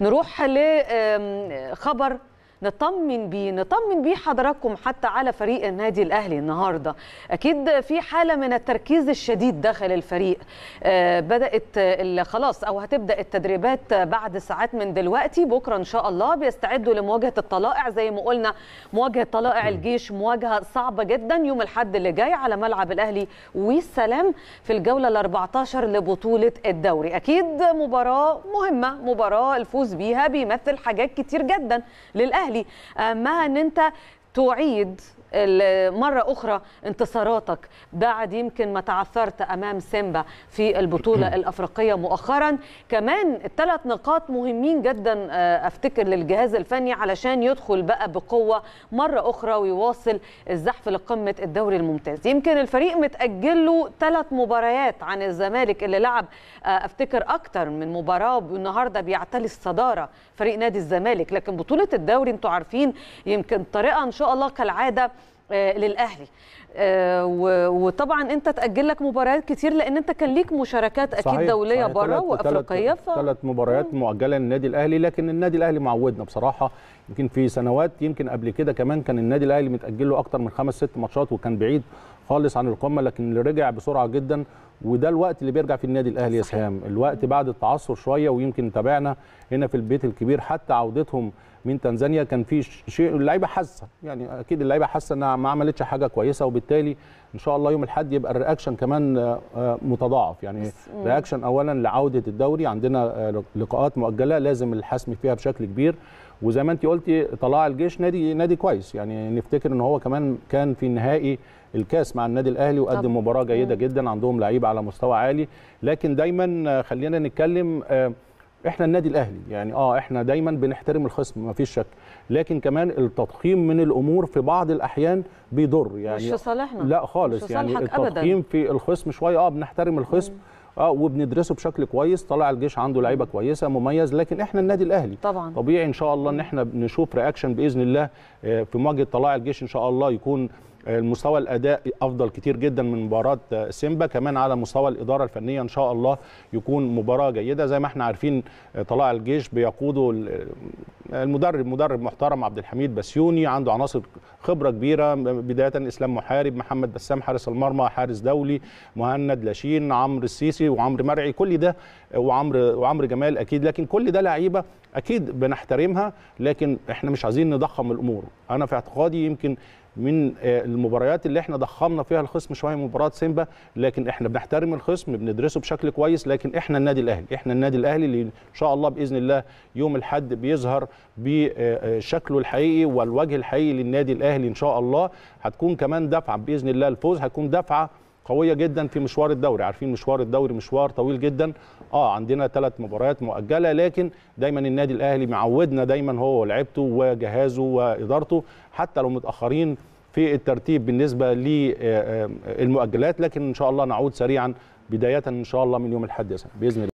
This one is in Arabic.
نروح لخبر نطمن بيه نطمن بيه حضراتكم حتى على فريق النادي الاهلي النهارده اكيد في حاله من التركيز الشديد داخل الفريق آه، بدات خلاص او هتبدا التدريبات بعد ساعات من دلوقتي بكره ان شاء الله بيستعدوا لمواجهه الطلائع زي ما قلنا مواجهه طلائع الجيش مواجهه صعبه جدا يوم الاحد اللي جاي على ملعب الاهلي والسلام في الجوله ال 14 لبطوله الدوري اكيد مباراه مهمه مباراه الفوز بيها بيمثل حاجات كتير جدا للاهلي الأهلي امان آه، أنت تعيد مرة أخرى انتصاراتك بعد يمكن ما تعثرت أمام سيمبا في البطولة الأفريقية مؤخرا كمان ثلاث نقاط مهمين جدا آه، أفتكر للجهاز الفني علشان يدخل بقى بقوة مرة أخرى ويواصل الزحف لقمة الدوري الممتاز يمكن الفريق متأجل له ثلاث مباريات عن الزمالك اللي لعب آه، أفتكر أكتر من مباراة والنهاردة بيعتلي الصدارة فريق نادي الزمالك لكن بطولة الدوري انتوا عارفين يمكن طريقة إن شاء الله كالعادة آه، للاهلي آه، وطبعا انت تاجل لك مباريات كتير لان انت كان ليك مشاركات اكيد صحيح دوليه بره وافريقيه ف... ثلاث مباريات مؤجله للنادي الاهلي لكن النادي الاهلي معودنا بصراحه يمكن في سنوات يمكن قبل كده كمان كان النادي الاهلي متاجل له اكتر من خمس ست ماتشات وكان بعيد خالص عن القمه لكن اللي رجع بسرعه جدا وده الوقت اللي بيرجع في النادي الاهلي يا سهام الوقت بعد التعثر شويه ويمكن تابعنا هنا في البيت الكبير حتى عودتهم من تنزانيا كان في شيء اللعيبه حاسه يعني اكيد اللعيبه حاسه انها ما عملتش حاجه كويسه وبالتالي ان شاء الله يوم الاحد يبقى الرياكشن كمان آه، آه، متضاعف يعني رياكشن اولا لعوده الدوري عندنا آه، لقاءات مؤجله لازم الحسم فيها بشكل كبير وزي ما انت قلتي طلع الجيش نادي نادي كويس يعني نفتكر ان هو كمان كان في النهائي الكاس مع النادي الاهلي وقدم مباراه جيده جدا عندهم لعيبه على مستوى عالي لكن دايما خلينا نتكلم احنا النادي الاهلي يعني اه احنا دايما بنحترم الخصم مفيش شك لكن كمان التضخيم من الامور في بعض الاحيان بيضر يعني مش صالحنا لا خالص يعني التضخيم أبداً. في الخصم شويه اه بنحترم الخصم مم. اه وبندرسه بشكل كويس طلع الجيش عنده لعيبه كويسه مميز لكن احنا النادي الاهلي طبعا طبيعي ان شاء الله ان احنا نشوف رياكشن باذن الله آه، في مواجهه طلائع الجيش ان شاء الله يكون آه، المستوى الاداء افضل كتير جدا من مباراه آه، سيمبا كمان على مستوى الاداره الفنيه ان شاء الله يكون مباراه جيده زي ما احنا عارفين طلائع الجيش بيقوده المدرب مدرب محترم عبد الحميد بسيوني عنده عناصر خبره كبيره بدايه اسلام محارب محمد بسام حارس المرمى حارس دولي مهند لاشين عمرو السيسي وعمرو مرعي كل ده وعمرو وعمرو جمال اكيد لكن كل ده لعيبه اكيد بنحترمها لكن احنا مش عايزين نضخم الامور انا في اعتقادي يمكن من آه، المباريات اللي احنا ضخمنا فيها الخصم شويه مباراه سيمبا لكن احنا بنحترم الخصم بندرسه بشكل كويس لكن احنا النادي الاهلي احنا النادي الاهلي اللي ان شاء الله باذن الله يوم الاحد بيظهر بشكله الحقيقي والوجه الحقيقي للنادي الاهلي ان شاء الله هتكون كمان دفعه باذن الله الفوز هتكون دفعه قويه جدا في مشوار الدوري عارفين مشوار الدوري مشوار طويل جدا اه عندنا ثلاث مباريات مؤجله لكن دايما النادي الاهلي معودنا دايما هو ولعبته وجهازه وادارته حتى لو متاخرين في الترتيب بالنسبه للمؤجلات لكن ان شاء الله نعود سريعا بدايه ان شاء الله من يوم الاحد باذن الله